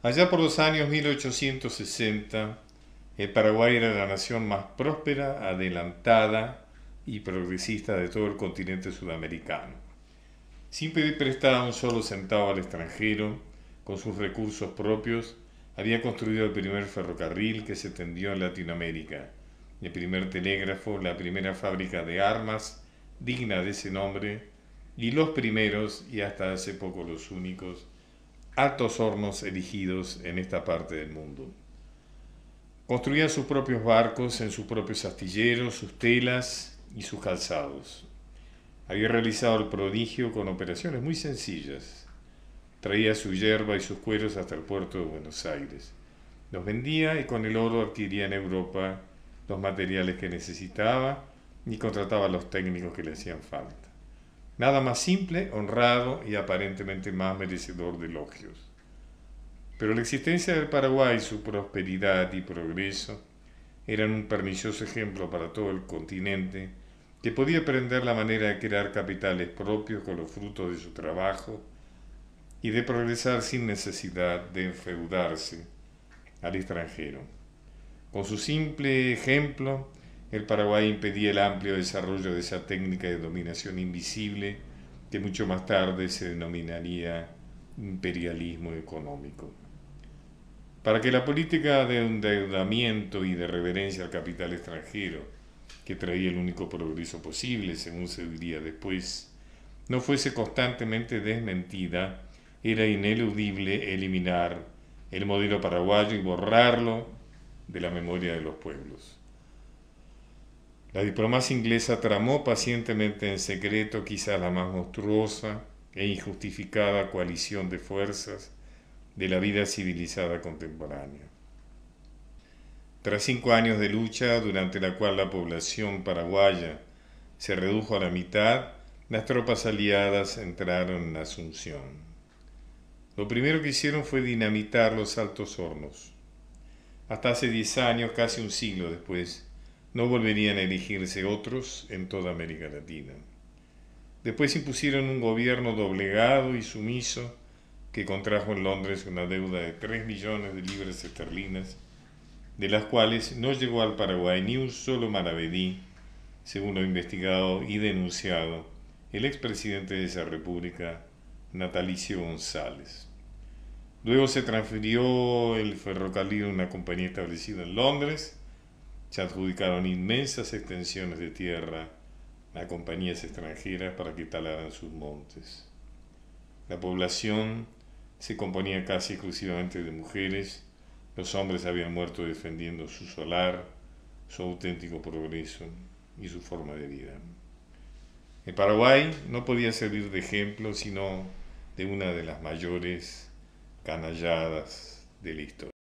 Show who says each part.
Speaker 1: Allá por los años 1860, el eh, Paraguay era la nación más próspera, adelantada y progresista de todo el continente sudamericano. Sin pedir prestado un solo centavo al extranjero, con sus recursos propios, había construido el primer ferrocarril que se tendió en Latinoamérica, el primer telégrafo, la primera fábrica de armas digna de ese nombre, y los primeros, y hasta hace poco los únicos, altos hornos erigidos en esta parte del mundo. Construía sus propios barcos en sus propios astilleros, sus telas y sus calzados. Había realizado el prodigio con operaciones muy sencillas. Traía su hierba y sus cueros hasta el puerto de Buenos Aires. Los vendía y con el oro adquiría en Europa los materiales que necesitaba y contrataba a los técnicos que le hacían falta nada más simple, honrado y aparentemente más merecedor de elogios. Pero la existencia del Paraguay, y su prosperidad y progreso eran un pernicioso ejemplo para todo el continente que podía aprender la manera de crear capitales propios con los frutos de su trabajo y de progresar sin necesidad de enfeudarse al extranjero. Con su simple ejemplo, el Paraguay impedía el amplio desarrollo de esa técnica de dominación invisible que mucho más tarde se denominaría imperialismo económico. Para que la política de endeudamiento y de reverencia al capital extranjero, que traía el único progreso posible, según se diría después, no fuese constantemente desmentida, era ineludible eliminar el modelo paraguayo y borrarlo de la memoria de los pueblos. La diplomacia inglesa tramó pacientemente en secreto quizá la más monstruosa e injustificada coalición de fuerzas de la vida civilizada contemporánea. Tras cinco años de lucha, durante la cual la población paraguaya se redujo a la mitad, las tropas aliadas entraron en Asunción. Lo primero que hicieron fue dinamitar los altos hornos. Hasta hace diez años, casi un siglo después, no volverían a elegirse otros en toda América Latina. Después impusieron un gobierno doblegado y sumiso que contrajo en Londres una deuda de 3 millones de libras esterlinas, de las cuales no llegó al Paraguay ni un solo maravedí, según lo investigado y denunciado el expresidente de esa república, Natalicio González. Luego se transfirió el ferrocarril a una compañía establecida en Londres, se adjudicaron inmensas extensiones de tierra a compañías extranjeras para que talaran sus montes. La población se componía casi exclusivamente de mujeres, los hombres habían muerto defendiendo su solar, su auténtico progreso y su forma de vida. El Paraguay no podía servir de ejemplo sino de una de las mayores canalladas de la historia.